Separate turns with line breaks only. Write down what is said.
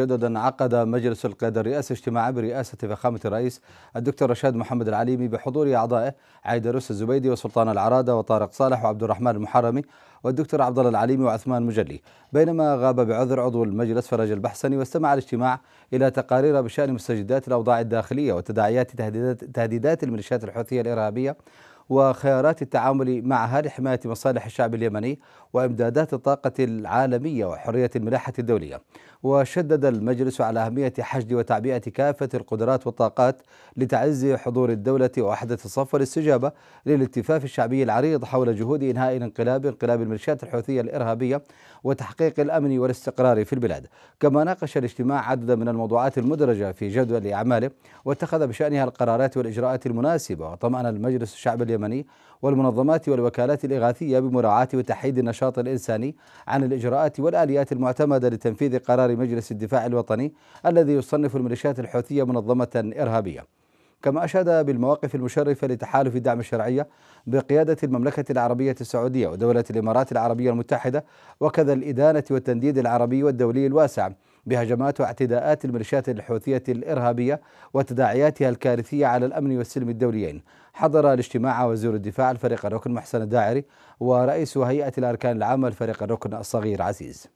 مجددا عقد مجلس القيادة الرئاسي اجتماعا برئاسة فخامة الرئيس الدكتور رشاد محمد العليمي بحضور أعضائه عيدروس الزبيدي وسلطان العرادة وطارق صالح وعبد الرحمن المحرمي والدكتور عبد الله العليمي وعثمان مجلي بينما غاب بعذر عضو المجلس فرج البحسني واستمع الاجتماع إلى تقارير بشأن مستجدات الأوضاع الداخلية وتداعيات تهديدات الميليشيات الحوثية الإرهابية وخيارات التعامل معها لحماية مصالح الشعب اليمني وإمدادات الطاقة العالمية وحرية الملاحة الدولية وشدد المجلس على أهمية حشد وتعبئة كافة القدرات والطاقات لتعز حضور الدولة ووحدة الصف والاستجابة للالتفاف الشعبي العريض حول جهود إنهاء الانقلاب انقلاب الميليشيات الحوثية الإرهابية وتحقيق الأمن والاستقرار في البلاد كما ناقش الاجتماع عددا من الموضوعات المدرجة في جدول أعماله واتخذ بشأنها القرارات والإجراءات المناسبة وطمأن المجلس الشعب اليمني اليمني والمنظمات والوكالات الإغاثية بمراعاة وتحييد النشاط الإنساني عن الإجراءات والآليات المعتمدة لتنفيذ قرار مجلس الدفاع الوطني الذي يصنف الميليشيات الحوثية منظمة إرهابية كما أشاد بالمواقف المشرفة لتحالف دعم الشرعية بقيادة المملكة العربية السعودية ودولة الإمارات العربية المتحدة وكذا الإدانة والتنديد العربي والدولي الواسع بهجمات واعتداءات الميليشيات الحوثية الإرهابية وتداعياتها الكارثية على الأمن والسلم الدوليين حضر الاجتماع وزير الدفاع الفريق الركن محسن الداعري ورئيس هيئة الأركان العامة الفريق الركن الصغير عزيز